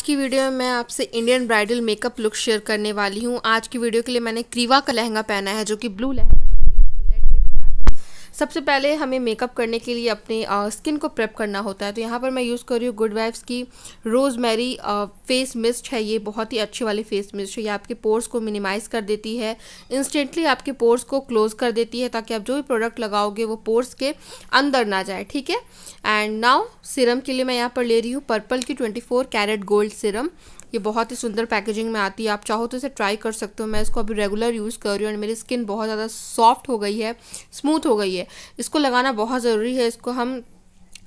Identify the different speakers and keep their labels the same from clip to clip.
Speaker 1: आज की वीडियो में मैं आपसे Indian bridal makeup look share करने वाली हूँ आज की वीडियो के लिए मैंने क्रीवा का लहंगा पहना है जो कि ब्लू लहंगा सबसे पहले हमें मेकअप करने के लिए अपने स्किन को प्रेप करना होता है तो यहाँ पर मैं यूज़ कर रही हूँ गुड वाइफ्स की रोज़ मैरी फेस मिस्ट है ये बहुत ही अच्छी वाली फेस मिस्ट है ये आपके पोर्स को मिनिमाइज़ कर देती है इंस्टेंटली आपके पोर्स को क्लोज़ कर देती है ताकि आप जो भी प्रोडक्ट लगाओगे वो पोर्स के अंदर ना जाए ठीक है एंड नाउ सिरम के लिए मैं यहाँ पर ले रही हूँ पर्पल की ट्वेंटी कैरेट गोल्ड सिरम ये बहुत ही सुंदर पैकेजिंग में आती है आप चाहो तो इसे ट्राई कर सकते हो मैं इसको अभी रेगुलर यूज़ कर रही हूँ एंड मेरी स्किन बहुत ज़्यादा सॉफ्ट हो गई है स्मूथ हो गई है इसको लगाना बहुत ज़रूरी है इसको हम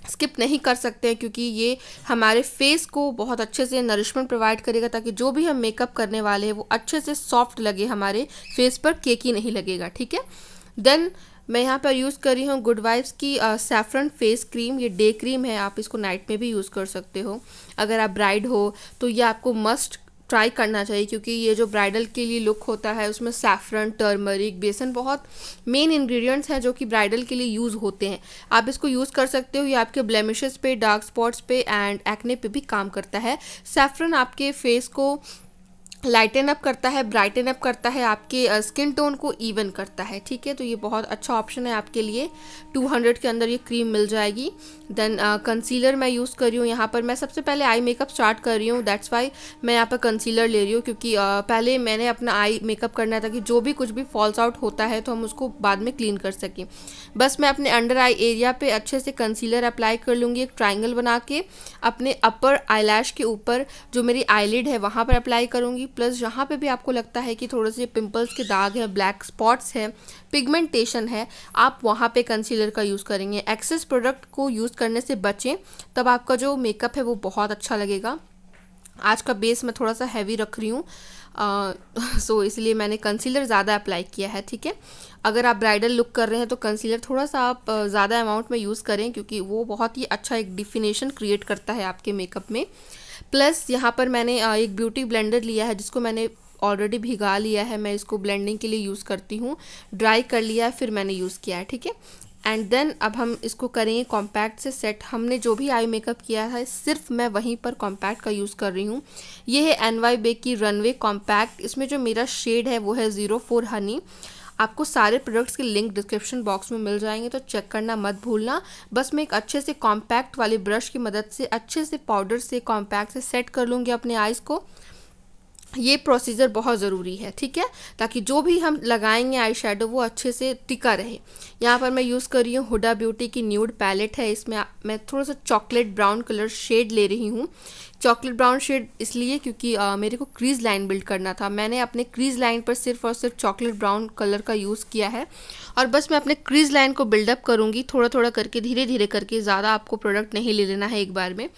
Speaker 1: स्किप नहीं कर सकते हैं क्योंकि ये हमारे फेस को बहुत अच्छे से नरिशमेंट प्रोवाइड करेगा ताकि जो भी हम मेकअप करने वाले हैं वो अच्छे से सॉफ्ट लगे हमारे फेस पर केकी नहीं लगेगा ठीक है देन मैं यहाँ पर यूज़ कर रही हूँ गुड वाइब्स की सेफ्रन फेस क्रीम ये डे क्रीम है आप इसको नाइट में भी यूज़ कर सकते हो अगर आप ब्राइड हो तो ये आपको मस्ट ट्राई करना चाहिए क्योंकि ये जो ब्राइडल के लिए लुक होता है उसमें सैफ्रन टर्मरिक बेसन बहुत मेन इंग्रेडिएंट्स हैं जो कि ब्राइडल के लिए यूज़ होते हैं आप इसको यूज़ कर सकते हो ये आपके ब्लेमिशेस पे डार्क स्पॉट्स पे एंड एक्ने पे भी काम करता है सैफ्रन आपके फेस को लाइटन अप करता है ब्राइटन अप करता है आपके स्किन टोन को इवन करता है ठीक है तो ये बहुत अच्छा ऑप्शन है आपके लिए 200 के अंदर ये क्रीम मिल जाएगी देन कंसीलर मैं यूज़ कर रही हूँ यहाँ पर मैं सबसे पहले आई मेकअप स्टार्ट कर रही हूँ दैट्स वाई मैं यहाँ पर कंसीलर ले रही हूँ क्योंकि uh, पहले मैंने अपना आई मेकअप करना था कि जो भी कुछ भी फॉल्स आउट होता है तो हम उसको बाद में क्लीन कर सकें बस मैं अपने अंडर आई एरिया पर अच्छे से कंसीलर अप्लाई कर लूँगी एक ट्राइंगल बना के अपने अपर आई के ऊपर जो मेरी आईलिड है वहाँ पर अप्लाई करूँगी प्लस जहाँ पे भी आपको लगता है कि थोड़े से पिंपल्स के दाग है ब्लैक स्पॉट्स हैं पिगमेंटेशन है आप वहाँ पे कंसीलर का यूज़ करेंगे एक्सेस प्रोडक्ट को यूज़ करने से बचें तब आपका जो मेकअप है वो बहुत अच्छा लगेगा आज का बेस मैं थोड़ा सा हैवी रख रही हूँ सो so, इसलिए मैंने कंसीलर ज़्यादा अप्लाई किया है ठीक है अगर आप ब्राइडल लुक कर रहे हैं तो कंसीलर थोड़ा सा आप ज़्यादा अमाउंट में यूज़ करें क्योंकि वो बहुत ही अच्छा एक डिफिनेशन क्रिएट करता है आपके मेकअप में प्लस यहाँ पर मैंने एक ब्यूटी ब्लेंडर लिया है जिसको मैंने ऑलरेडी भिगा लिया है मैं इसको ब्लेंडिंग के लिए यूज़ करती हूँ ड्राई कर लिया है फिर मैंने यूज़ किया है ठीक है एंड देन अब हम इसको करेंगे कॉम्पैक्ट से सेट हमने जो भी आई मेकअप किया है सिर्फ मैं वहीं पर कॉम्पैक्ट का यूज़ कर रही हूँ ये है एन वाई बे की रनवे कॉम्पैक्ट इसमें जो मेरा शेड है वो है ज़ीरो फोर हनी आपको सारे प्रोडक्ट्स के लिंक डिस्क्रिप्शन बॉक्स में मिल जाएंगे तो चेक करना मत भूलना बस मैं एक अच्छे से कॉम्पैक्ट वाले ब्रश की मदद से अच्छे से पाउडर से कॉम्पैक्ट से सेट कर लूँगी अपने आइज़ को ये प्रोसीजर बहुत ज़रूरी है ठीक है ताकि जो भी हम लगाएंगे आई शेडो वो अच्छे से टिका रहे यहाँ पर मैं यूज़ कर रही हूँ हुडा ब्यूटी की न्यूड पैलेट है इसमें मैं थोड़ा सा चॉकलेट ब्राउन कलर शेड ले रही हूँ चॉकलेट ब्राउन शेड इसलिए क्योंकि आ, मेरे को क्रीज लाइन बिल्ड करना था मैंने अपने क्रीज लाइन पर सिर्फ और सिर्फ चॉकलेट ब्राउन कलर का यूज़ किया है और बस मैं अपने क्रीज लाइन को बिल्डअप करूँगी थोड़ा थोड़ा करके धीरे धीरे करके ज़्यादा आपको प्रोडक्ट नहीं ले लेना है एक बार में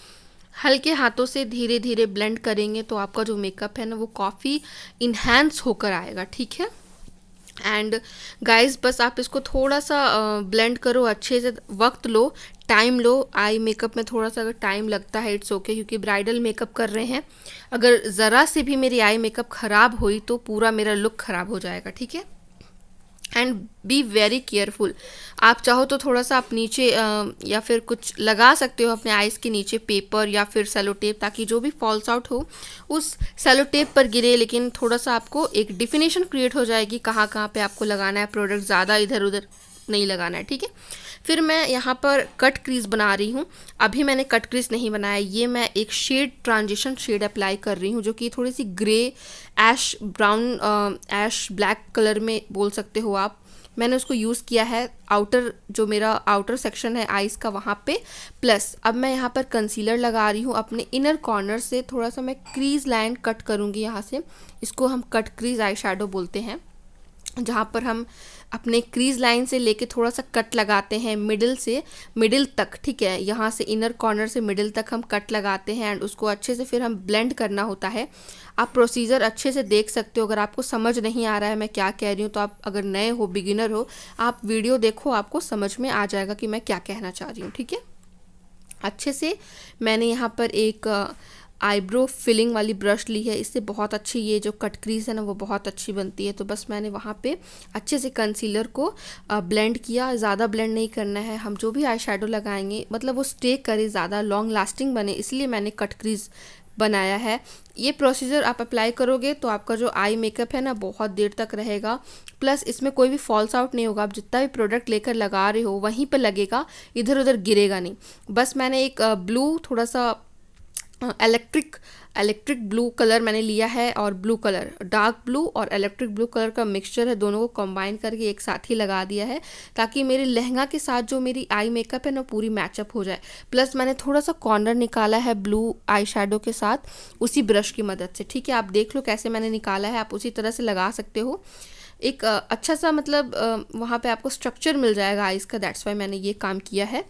Speaker 1: हल्के हाथों से धीरे धीरे ब्लेंड करेंगे तो आपका जो मेकअप है ना वो काफ़ी इन्हेंस होकर आएगा ठीक है एंड गाइस बस आप इसको थोड़ा सा ब्लेंड करो अच्छे से वक्त लो टाइम लो आई मेकअप में थोड़ा सा अगर टाइम लगता है इट्स ओके क्योंकि ब्राइडल मेकअप कर रहे हैं अगर ज़रा से भी मेरी आई मेकअप ख़राब हुई तो पूरा मेरा लुक ख़राब हो जाएगा ठीक है एंड बी वेरी केयरफुल आप चाहो तो थोड़ा सा आप नीचे आ, या फिर कुछ लगा सकते हो अपने आइज़ के नीचे पेपर या फिर सेलो टेप ताकि जो भी फॉल्स आउट हो उस सेलो टेप पर गिरे लेकिन थोड़ा सा आपको एक डिफिनेशन क्रिएट हो जाएगी कहाँ कहाँ पे आपको लगाना है प्रोडक्ट ज़्यादा इधर उधर नहीं लगाना है ठीक है फिर मैं यहाँ पर कट क्रीज बना रही हूँ अभी मैंने कट क्रीज नहीं बनाया ये मैं एक शेड ट्रांजिशन शेड अप्लाई कर रही हूँ जो कि थोड़ी सी grey ash brown ash black colour में बोल सकते हो आप मैंने उसको यूज़ किया है आउटर जो मेरा आउटर सेक्शन है आइज़ का वहाँ पे प्लस अब मैं यहाँ पर कंसीलर लगा रही हूँ अपने इनर कॉर्नर से थोड़ा सा मैं क्रीज लाइन कट करूँगी यहाँ से इसको हम कट क्रीज आई बोलते हैं जहाँ पर हम अपने क्रीज लाइन से लेके थोड़ा सा कट लगाते हैं मिडिल से मिडिल तक ठीक है यहाँ से इनर कॉर्नर से मिडिल तक हम कट लगाते हैं एंड उसको अच्छे से फिर हम ब्लेंड करना होता है आप प्रोसीजर अच्छे से देख सकते हो अगर आपको समझ नहीं आ रहा है मैं क्या कह रही हूँ तो आप अगर नए हो बिगिनर हो आप वीडियो देखो आपको समझ में आ जाएगा कि मैं क्या कहना चाह रही हूँ ठीक है अच्छे से मैंने यहाँ पर एक आईब्रो फिलिंग वाली ब्रश ली है इससे बहुत अच्छी ये जो कट क्रीज है ना वो बहुत अच्छी बनती है तो बस मैंने वहाँ पे अच्छे से कंसीलर को ब्लेंड किया ज़्यादा ब्लेंड नहीं करना है हम जो भी आई शेडो लगाएंगे मतलब वो स्टे करे ज़्यादा लॉन्ग लास्टिंग बने इसलिए मैंने कट क्रीज बनाया है ये प्रोसीजर आप अप्लाई करोगे तो आपका जो आई मेकअप है ना बहुत देर तक रहेगा प्लस इसमें कोई भी फॉल्स आउट नहीं होगा आप जितना भी प्रोडक्ट लेकर लगा रहे हो वहीं पर लगेगा इधर उधर गिरेगा नहीं बस मैंने एक ब्लू थोड़ा सा इलेक्ट्रिक इलेक्ट्रिक ब्लू कलर मैंने लिया है और ब्लू कलर डार्क ब्लू और इलेक्ट्रिक ब्लू कलर का मिक्सचर है दोनों को कंबाइन करके एक साथ ही लगा दिया है ताकि मेरे लहंगा के साथ जो मेरी आई मेकअप है ना पूरी मैचअप हो जाए प्लस मैंने थोड़ा सा कॉर्नर निकाला है ब्लू आई शेडो के साथ उसी ब्रश की मदद से ठीक है आप देख लो कैसे मैंने निकाला है आप उसी तरह से लगा सकते हो एक अच्छा सा मतलब वहाँ पर आपको स्ट्रक्चर मिल जाएगा आइज़ का दैट्स वाई मैंने ये काम किया है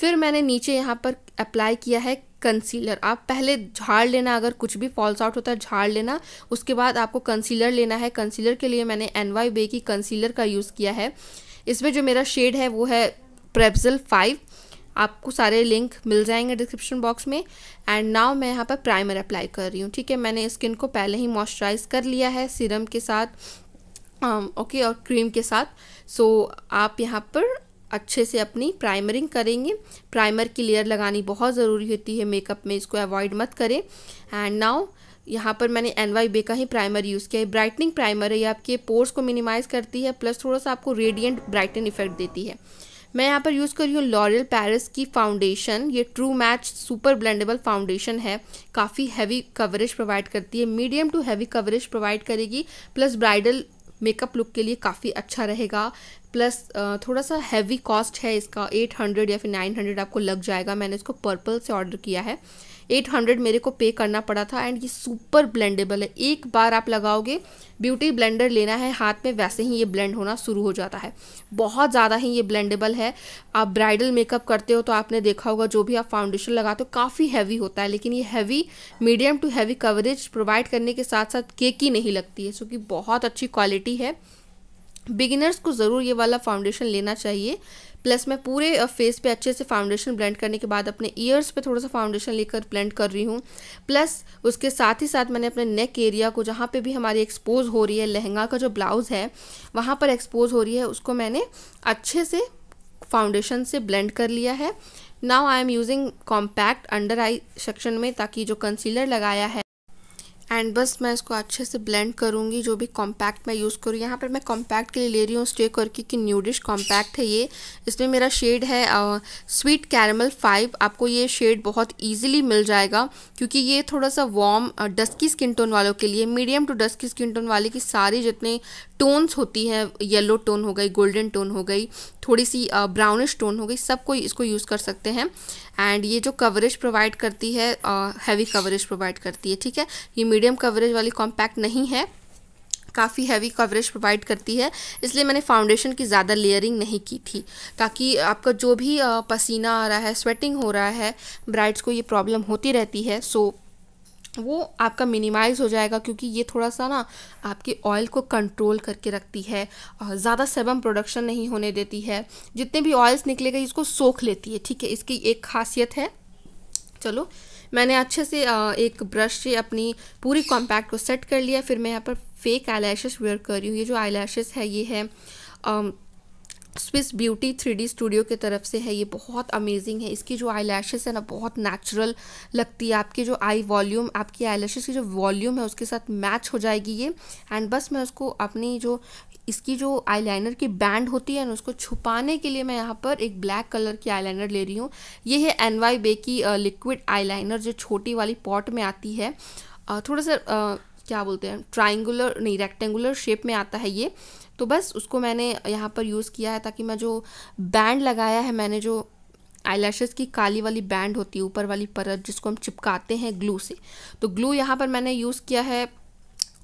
Speaker 1: फिर मैंने नीचे यहाँ पर अप्लाई किया है कंसीलर आप पहले झाड़ लेना अगर कुछ भी फॉल्स आउट होता है झाड़ लेना उसके बाद आपको कंसीलर लेना है कंसीलर के लिए मैंने एन वाई बे की कंसीलर का यूज़ किया है इसमें जो मेरा शेड है वो है प्रेबजल फाइव आपको सारे लिंक मिल जाएंगे डिस्क्रिप्शन बॉक्स में एंड नाउ मैं यहाँ पर प्राइमर अप्लाई कर रही हूँ ठीक है मैंने स्किन को पहले ही मॉइस्चराइज कर लिया है सीरम के साथ ओके um, okay, और क्रीम के साथ सो so, आप यहाँ पर अच्छे से अपनी प्राइमरिंग करेंगे प्राइमर की लेयर लगानी बहुत ज़रूरी होती है मेकअप में इसको अवॉइड मत करें एंड नाउ यहाँ पर मैंने एन वाई बे का ही प्राइमर यूज़ किया है ब्राइटनिंग प्राइमर है ये आपके पोर्स को मिनिमाइज़ करती है प्लस थोड़ा सा आपको रेडियंट ब्राइटन इफेक्ट देती है मैं यहाँ पर यूज़ कर रही हूँ लॉरियल पैरिस की फाउंडेशन ये true match super blendable foundation है काफ़ी हैवी कवरेज प्रोवाइड करती है medium to heavy coverage provide करेगी प्लस ब्राइडल मेकअप लुक के लिए काफ़ी अच्छा रहेगा प्लस थोड़ा सा हैवी कॉस्ट है इसका 800 या फिर 900 आपको लग जाएगा मैंने इसको पर्पल से ऑर्डर किया है 800 मेरे को पे करना पड़ा था एंड ये सुपर ब्लेंडेबल है एक बार आप लगाओगे ब्यूटी ब्लेंडर लेना है हाथ में वैसे ही ये ब्लेंड होना शुरू हो जाता है बहुत ज़्यादा ही ये ब्लेंडेबल है आप ब्राइडल मेकअप करते हो तो आपने देखा होगा जो भी आप फाउंडेशन लगाते हो काफ़ी हैवी होता है लेकिन ये heavy medium to heavy coverage provide करने के साथ साथ केक ही नहीं लगती है जो बहुत अच्छी क्वालिटी है बिगिनर्स को ज़रूर ये वाला फाउंडेशन लेना चाहिए प्लस मैं पूरे फेस पे अच्छे से फाउंडेशन ब्लेंड करने के बाद अपने ईयर्स पे थोड़ा सा फाउंडेशन लेकर ब्लेंड कर रही हूँ प्लस उसके साथ ही साथ मैंने अपने नेक एरिया को जहाँ पे भी हमारी एक्सपोज हो रही है लहंगा का जो ब्लाउज़ है वहाँ पर एक्सपोज हो रही है उसको मैंने अच्छे से फाउंडेशन से ब्लेंड कर लिया है now I am using compact under eye section में ताकि जो कंसीलर लगाया है एंड बस मैं इसको अच्छे से ब्लेंड करूँगी जो भी कॉम्पैक्ट मैं यूज़ करूँ यहाँ पर मैं कॉम्पैक्ट के लिए ले रही हूँ स्टे करके कि न्यूडिश कॉम्पैक्ट है ये इसमें मेरा शेड है स्वीट कैरमल फाइव आपको ये शेड बहुत ईजिली मिल जाएगा क्योंकि ये थोड़ा सा वार्म डस्की स्किन टोन वालों के लिए medium to dusky skin tone वाले की सारी जितने टोन्स होती हैं येलो टोन हो गई गोल्डन टोन हो गई थोड़ी सी ब्राउनिश टोन हो गई सब कोई इसको यूज़ कर सकते हैं एंड ये जो कवरेज प्रोवाइड करती है हैवी कवरेज प्रोवाइड करती है ठीक है ये मीडियम कवरेज वाली कॉम्पैक्ट नहीं है काफ़ी हैवी कवरेज प्रोवाइड करती है इसलिए मैंने फाउंडेशन की ज़्यादा लेयरिंग नहीं की थी ताकि आपका जो भी पसीना आ रहा है स्वेटिंग हो रहा है ब्राइड्स को ये प्रॉब्लम होती रहती है सो वो आपका मिनिमाइज हो जाएगा क्योंकि ये थोड़ा सा ना आपके ऑयल को कंट्रोल करके रखती है ज़्यादा सेबम प्रोडक्शन नहीं होने देती है जितने भी ऑयल्स निकलेगा इसको सोख लेती है ठीक है इसकी एक खासियत है चलो मैंने अच्छे से एक ब्रश से अपनी पूरी कॉम्पैक्ट को सेट कर लिया फिर मैं यहाँ पर फेक आई वेयर कर रही हूँ ये जो आई है ये है स्विस ब्यूटी थ्री स्टूडियो की तरफ से है ये बहुत अमेजिंग है इसकी जो आई लैशेज़ है ना बहुत नेचुरल लगती है आपके जो आई वॉल्यूम आपकी आई लैशेज़ की जो वॉल्यूम है उसके साथ मैच हो जाएगी ये एंड बस मैं उसको अपनी जो इसकी जो आईलाइनर की बैंड होती है ना उसको छुपाने के लिए मैं यहाँ पर एक ब्लैक कलर की आईलाइनर ले रही हूँ ये है एन वाई बे की लिक्विड आईलाइनर जो छोटी वाली पॉट में आती है थोड़ा सा क्या बोलते हैं ट्राइंगुलर नहीं रेक्टेंगुलर शेप में आता है ये तो बस उसको मैंने यहाँ पर यूज़ किया है ताकि मैं जो बैंड लगाया है मैंने जो आई की काली वाली बैंड होती है ऊपर वाली परत जिसको हम चिपकाते हैं ग्लू से तो ग्लू यहाँ पर मैंने यूज़ किया है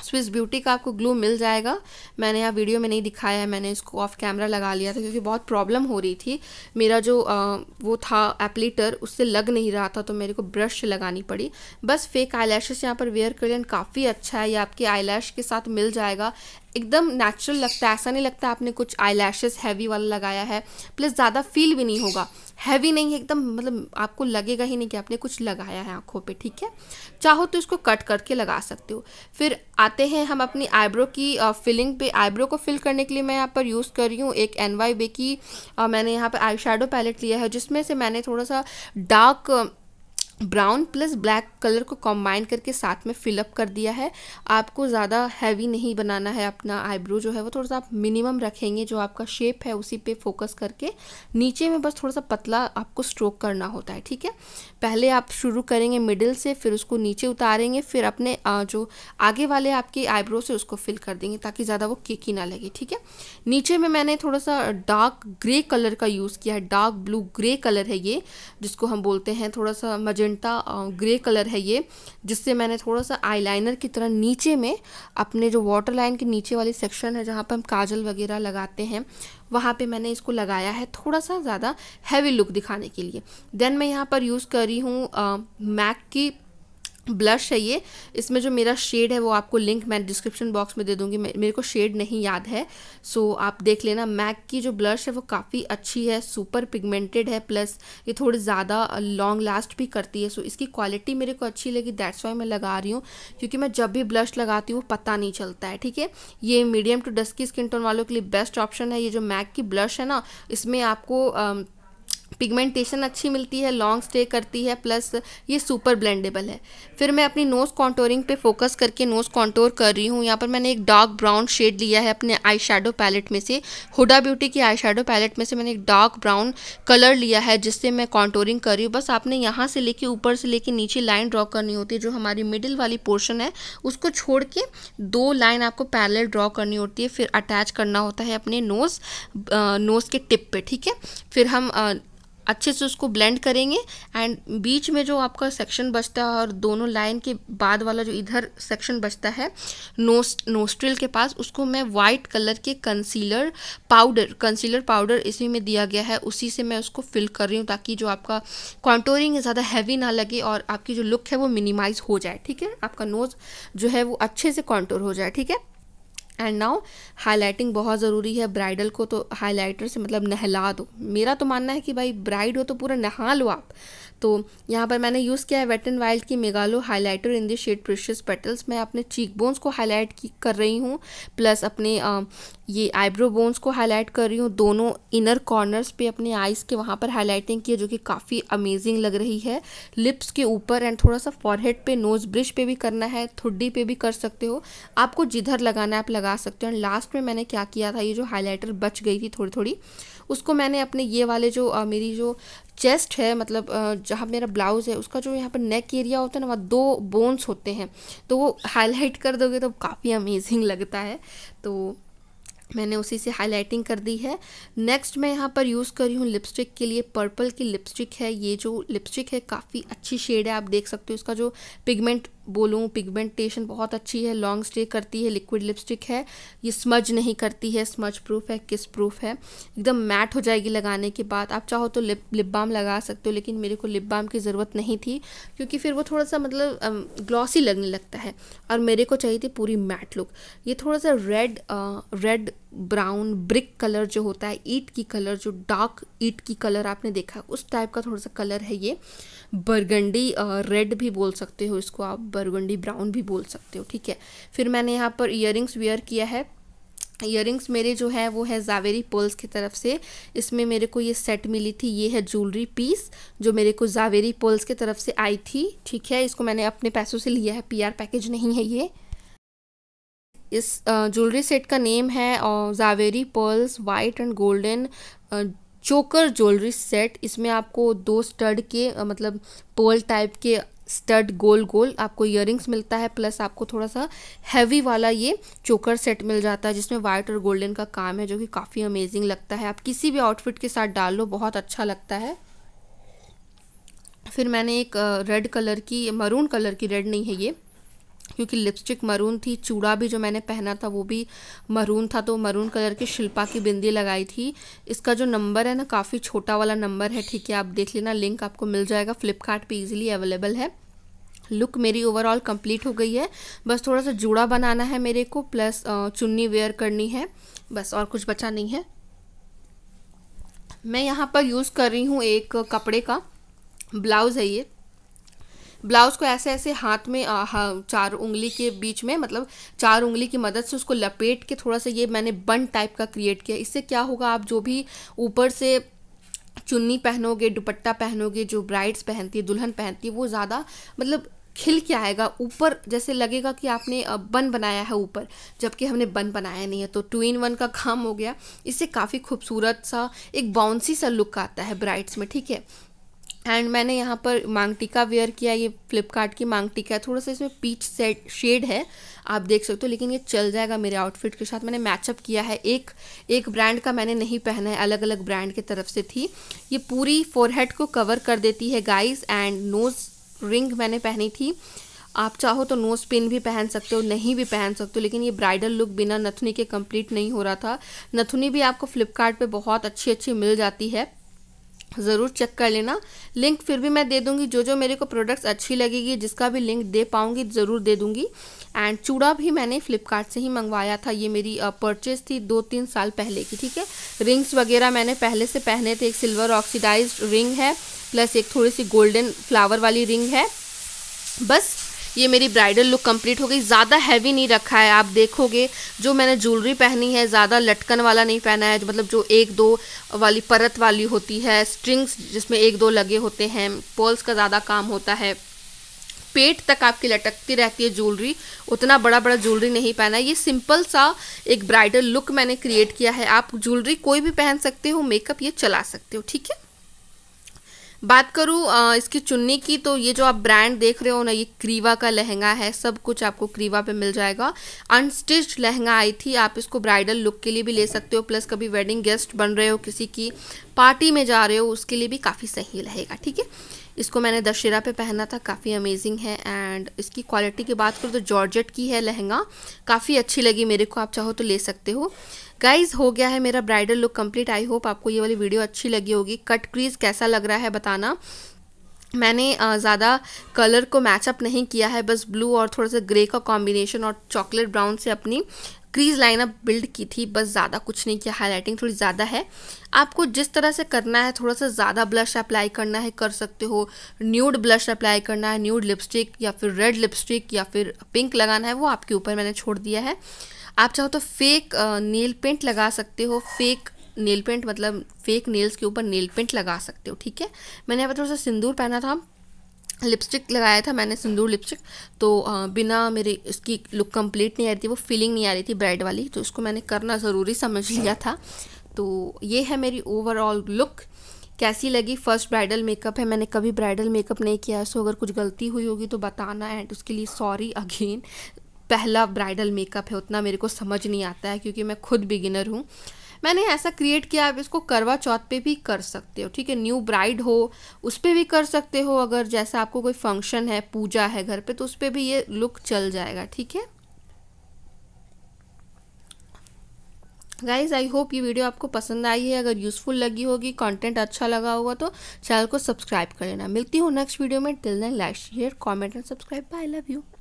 Speaker 1: स्विस ब्यूटी का आपको ग्लू मिल जाएगा मैंने यहाँ वीडियो में नहीं दिखाया है मैंने इसको ऑफ कैमरा लगा लिया था क्योंकि बहुत प्रॉब्लम हो रही थी मेरा जो आ, वो था एप्लीटर उससे लग नहीं रहा था तो मेरे को ब्रश लगानी पड़ी बस फेक आई लैशेज़ यहाँ पर वेयर करें काफ़ी अच्छा है ये आपके आई के साथ मिल जाएगा एकदम नेचुरल लगता है ऐसा नहीं लगता आपने कुछ आई लैशेज़ हैवी वाला लगाया है प्लस ज़्यादा फील भी नहीं होगा हैवी नहीं है एकदम मतलब आपको लगेगा ही नहीं कि आपने कुछ लगाया है आँखों पे ठीक है चाहो तो इसको कट करके लगा सकते हो फिर आते हैं हम अपनी आईब्रो की फिलिंग पे आईब्रो को फिल करने के लिए मैं यहाँ पर यूज़ कर रही हूँ एक एन वाई बे की मैंने यहाँ पर आई पैलेट लिया है जिसमें से मैंने थोड़ा सा dark brown plus black colour को कॉम्बाइन करके साथ में फिलअप कर दिया है आपको ज़्यादा हैवी नहीं बनाना है अपना आईब्रो जो है वो थोड़ा सा आप मिनिमम रखेंगे जो आपका शेप है उसी पे फोकस करके नीचे में बस थोड़ा सा पतला आपको स्ट्रोक करना होता है ठीक है पहले आप शुरू करेंगे मिडिल से फिर उसको नीचे उतारेंगे फिर अपने जो आगे वाले आपके आईब्रो से उसको फिल कर देंगे ताकि ज़्यादा वो केकी ना लगे ठीक है नीचे में मैंने थोड़ा सा डार्क ग्रे कलर का यूज़ किया है डार्क ब्लू ग्रे कलर है ये जिसको हम बोलते हैं थोड़ा सा मजे अजंता ग्रे कलर है ये जिससे मैंने थोड़ा सा आईलाइनर की तरह नीचे में अपने जो वाटर लाइन के नीचे वाले सेक्शन है जहाँ पर हम काजल वगैरह लगाते हैं वहाँ पे मैंने इसको लगाया है थोड़ा सा ज़्यादा हैवी लुक दिखाने के लिए देन मैं यहाँ पर यूज़ कर रही हूँ मैक की ब्लश है ये इसमें जो मेरा शेड है वो आपको लिंक मैं डिस्क्रिप्शन बॉक्स में दे दूँगी मेरे को शेड नहीं याद है सो आप देख लेना मैक की जो ब्लश है वो काफ़ी अच्छी है सुपर पिगमेंटेड है प्लस ये थोड़ी ज़्यादा लॉन्ग लास्ट भी करती है सो इसकी क्वालिटी मेरे को अच्छी लगी दैट्स वाई मैं लगा रही हूँ क्योंकि मैं जब भी ब्लश लगाती हूँ पता नहीं चलता है ठीक है ये medium to dusky skin tone वालों के लिए बेस्ट ऑप्शन है ये जो मैक की ब्लश है ना इसमें आपको पिगमेंटेशन अच्छी मिलती है लॉन्ग स्टे करती है प्लस ये सुपर ब्लेंडेबल है फिर मैं अपनी नोज़ कॉन्टोरिंग पे फोकस करके नोज़ कॉन्टोर कर रही हूँ यहाँ पर मैंने एक डार्क ब्राउन शेड लिया है अपने आई शेडो पैलेट में से हुडा ब्यूटी की आई शेडो पैलेट में से मैंने एक डार्क ब्राउन कलर लिया है जिससे मैं कॉन्टोरिंग कर रही हूँ बस आपने यहाँ से लेके ऊपर से लेके नीचे लाइन ड्रॉ करनी होती है जो हमारी मिडिल वाली पोर्शन है उसको छोड़ के दो लाइन आपको पैलेट ड्रॉ करनी होती है फिर अटैच करना होता है अपने नोज़ नोज़ के टिप पे ठीक है फिर हम अच्छे से उसको ब्लेंड करेंगे एंड बीच में जो आपका सेक्शन बचता है और दोनों लाइन के बाद वाला जो इधर सेक्शन बचता है नोस नोस्ट्रिल के पास उसको मैं वाइट कलर के कंसीलर पाउडर कंसीलर पाउडर इसी में दिया गया है उसी से मैं उसको फिल कर रही हूँ ताकि जो आपका कॉन्टोरिंग ज़्यादा हैवी ना लगे और आपकी जो लुक है वो मिनिमाइज हो जाए ठीक है आपका नोज़ जो है वो अच्छे से कॉन्टोर हो जाए ठीक है एंड नाउ हाईलाइटिंग बहुत ज़रूरी है ब्राइडल को तो हाईलाइटर से मतलब नहला दो मेरा तो मानना है कि भाई ब्राइड हो तो पूरा नहा लो आप तो यहाँ पर मैंने यूज़ किया है वेट एंड वाइल्ड की Megaglo highlighter in the shade precious petals मैं अपने चीक बोन्स को हाईलाइट कर रही हूँ प्लस अपने आ, ये आईब्रो बोन्स को हाईलाइट कर रही हूँ दोनों इनर कॉर्नर्स पे अपने आइज़ के वहाँ पर हाईलाइटिंग की है जो कि काफ़ी अमेजिंग लग रही है लिप्स के ऊपर एंड थोड़ा सा फॉरहेड पे नोज़ ब्रिश पे भी करना है थुड्डी पे भी कर सकते हो आपको जिधर लगाना है आप लगा लगा सकते हो एंड लास्ट में मैंने क्या किया था ये जो हाईलाइटर बच गई थी थोड़ी थोड़ी उसको मैंने अपने ये वाले जो आ, मेरी जो चेस्ट है मतलब जहाँ मेरा ब्लाउज़ है उसका जो यहाँ पर नेक एरिया होता है ना वहाँ दो बोन्स होते हैं तो वो हाईलाइट कर दोगे तो काफ़ी अमेजिंग लगता है तो मैंने उसी से हाईलाइटिंग कर दी है नेक्स्ट मैं यहाँ पर यूज़ कर रही हूँ लिपस्टिक के लिए पर्पल की लिपस्टिक है ये जो लिपस्टिक है काफ़ी अच्छी शेड है आप देख सकते हो इसका जो पिगमेंट बोलूँ पिगमेंटेशन बहुत अच्छी है लॉन्ग स्टे करती है लिक्विड लिपस्टिक है ये स्मज नहीं करती है स्मज प्रूफ है किस प्रूफ है एकदम मैट हो जाएगी लगाने के बाद आप चाहो तो लिप लिप बाम लगा सकते हो लेकिन मेरे को लिप बाम की ज़रूरत नहीं थी क्योंकि फिर वो थोड़ा सा मतलब ग्लॉसी लगने लगता है और मेरे को चाहिए थी पूरी मैट लुक ये थोड़ा सा red red brown brick colour जो होता है ईट की कलर जो डार्क ईट की कलर आपने देखा उस टाइप का थोड़ा सा कलर है ये बरगंडी रेड भी बोल सकते हो इसको आप बरगंडी ब्राउन भी बोल सकते हो ठीक है फिर मैंने यहाँ पर इयर वेयर किया है इयर मेरे जो है वो है जावेरी पर्ल्स की तरफ से इसमें मेरे को ये सेट मिली थी ये है ज्वेलरी पीस जो मेरे को जावेरी पर्ल्स की तरफ से आई थी ठीक है इसको मैंने अपने पैसों से लिया है पीआर पैकेज नहीं है ये इस ज्वेलरी सेट का नेम है Zaveri pearls white and golden choker jewellery set इसमें आपको दो स्टड के मतलब पर्ल टाइप के स्टड गोल गोल आपको इयर मिलता है प्लस आपको थोड़ा सा हैवी वाला ये चोकर सेट मिल जाता है जिसमें वाइट और गोल्डन का काम है जो कि काफ़ी अमेजिंग लगता है आप किसी भी आउटफिट के साथ डाल लो बहुत अच्छा लगता है फिर मैंने एक रेड कलर की मरून कलर की रेड नहीं है ये क्योंकि लिपस्टिक मरून थी चूड़ा भी जो मैंने पहना था वो भी मरून था तो मरून कलर की शिल्पा की बिंदी लगाई थी इसका जो नंबर है ना काफ़ी छोटा वाला नंबर है ठीक है आप देख लेना लिंक आपको मिल जाएगा फ्लिपकार्ट पे अवेलेबल है लुक मेरी ओवरऑल कंप्लीट हो गई है बस थोड़ा सा जूड़ा बनाना है मेरे को प्लस चुन्नी वेयर करनी है बस और कुछ बचा नहीं है मैं यहाँ पर यूज़ कर रही हूँ एक कपड़े का ब्लाउज़ है ये ब्लाउज़ को ऐसे ऐसे हाथ में आ, हा, चार उंगली के बीच में मतलब चार उंगली की मदद से उसको लपेट के थोड़ा सा ये मैंने बन टाइप का क्रिएट किया इससे क्या होगा आप जो भी ऊपर से चुन्नी पहनोगे दुपट्टा पहनोगे जो ब्राइड्स पहनती है दुल्हन पहनती है वो ज़्यादा मतलब खिल के आएगा ऊपर जैसे लगेगा कि आपने बन बनाया है ऊपर जबकि हमने बन बनाया नहीं है तो टू इन वन का काम हो गया इससे काफ़ी खूबसूरत सा एक बाउंसी सा लुक आता है ब्राइड्स में ठीक है एंड मैंने यहाँ पर मांग टीका वेयर किया ये फ्लिपकार्ट की मांग टीका है थोड़ा सा इसमें पीच सेट शेड है आप देख सकते हो लेकिन ये चल जाएगा मेरे आउटफिट के साथ मैंने मैचअप किया है एक एक ब्रांड का मैंने नहीं पहना है अलग अलग ब्रांड की तरफ से थी ये पूरी फोरहेड को कवर कर देती है गाइस एंड नोज़ रिंग मैंने पहनी थी आप चाहो तो नोज पिन भी पहन सकते हो नहीं भी पहन सकते हो लेकिन ये ब्राइडल लुक बिना नथुनी के कम्प्लीट नहीं हो रहा था नथुनी भी आपको फ्लिपकार्ट बहुत अच्छी अच्छी मिल जाती है ज़रूर चेक कर लेना लिंक फिर भी मैं दे दूंगी जो जो मेरे को प्रोडक्ट्स अच्छी लगेगी जिसका भी लिंक दे पाऊंगी ज़रूर दे दूंगी एंड चूड़ा भी मैंने फ्लिपकार्ट से ही मंगवाया था ये मेरी परचेज थी दो तीन साल पहले की ठीक है रिंग्स वगैरह मैंने पहले से पहने थे एक सिल्वर ऑक्सीडाइज रिंग है प्लस एक थोड़ी सी गोल्डन फ्लावर वाली रिंग है बस ये मेरी ब्राइडल लुक कंप्लीट हो गई ज़्यादा हैवी नहीं रखा है आप देखोगे जो मैंने ज्वेलरी पहनी है ज़्यादा लटकन वाला नहीं पहना है मतलब जो एक दो वाली परत वाली होती है स्ट्रिंग्स जिसमें एक दो लगे होते हैं पोल्स का ज़्यादा काम होता है पेट तक आपकी लटकती रहती है ज्वेलरी उतना बड़ा बड़ा ज्वेलरी नहीं पहना ये सिंपल सा एक ब्राइडल लुक मैंने क्रिएट किया है आप ज्वेलरी कोई भी पहन सकते हो मेकअप ये चला सकते हो ठीक है बात करूँ इसकी चुन्नी की तो ये जो आप ब्रांड देख रहे हो ना ये क्रीवा का लहंगा है सब कुछ आपको क्रीवा पे मिल जाएगा अनस्टिच्ड लहंगा आई थी आप इसको ब्राइडल लुक के लिए भी ले सकते हो प्लस कभी वेडिंग गेस्ट बन रहे हो किसी की पार्टी में जा रहे हो उसके लिए भी काफ़ी सही रहेगा ठीक है इसको मैंने दशहरा पे पहना था काफ़ी अमेजिंग है एंड इसकी क्वालिटी की बात करूँ तो जॉर्जेट की है लहंगा काफ़ी अच्छी लगी मेरे को आप चाहो तो ले सकते हो गाइज हो गया है मेरा bridal look complete I hope आपको ये वाली वीडियो अच्छी लगी होगी कट क्रीज कैसा लग रहा है बताना मैंने ज़्यादा कलर को मैचअप नहीं किया है बस ब्लू और थोड़ा सा ग्रे का कॉम्बिनेशन और चॉकलेट ब्राउन से अपनी क्रीज लाइनअप बिल्ड की थी बस ज़्यादा कुछ नहीं किया हाईलाइटिंग थोड़ी ज़्यादा है आपको जिस तरह से करना है थोड़ा सा ज़्यादा ब्लश अप्लाई करना है कर सकते हो न्यूड ब्लश अप्लाई करना है न्यूड लिपस्टिक या फिर रेड लिपस्टिक या फिर पिंक लगाना है वो आपके ऊपर मैंने छोड़ दिया है आप चाहो तो फेक नेल पेंट लगा सकते हो फेक नेल पेंट मतलब फेक नेल्स के ऊपर नेल पेंट लगा सकते हो ठीक है मैंने यहाँ पर थोड़ा सा सिंदूर पहना था लिपस्टिक लगाया था मैंने सिंदूर लिपस्टिक तो आ, uh, बिना मेरे इसकी लुक कंप्लीट नहीं आ रही थी वो फीलिंग नहीं आ रही थी ब्राइड वाली तो उसको मैंने करना ज़रूरी समझ अच्छा। लिया था तो ये है मेरी ओवरऑल लुक कैसी लगी फर्स्ट ब्राइडल मेकअप है मैंने कभी ब्राइडल मेकअप नहीं किया सो अगर कुछ गलती हुई होगी तो बताना एंड उसके लिए सॉरी अगेन पहला ब्राइडल मेकअप है उतना मेरे को समझ नहीं आता है क्योंकि मैं खुद बिगिनर हूँ मैंने ऐसा क्रिएट किया आप इसको करवा चौथ पे भी कर सकते हो ठीक है न्यू ब्राइड हो उस पर भी कर सकते हो अगर जैसा आपको कोई फंक्शन है पूजा है घर पे तो उस पर भी ये लुक चल जाएगा ठीक है गाइज आई होप ये वीडियो आपको पसंद आई है अगर यूज़फुल लगी होगी कंटेंट अच्छा लगा होगा तो चैनल को सब्सक्राइब कर लेना मिलती हूँ नेक्स्ट वीडियो में till then like share comment and subscribe bye love you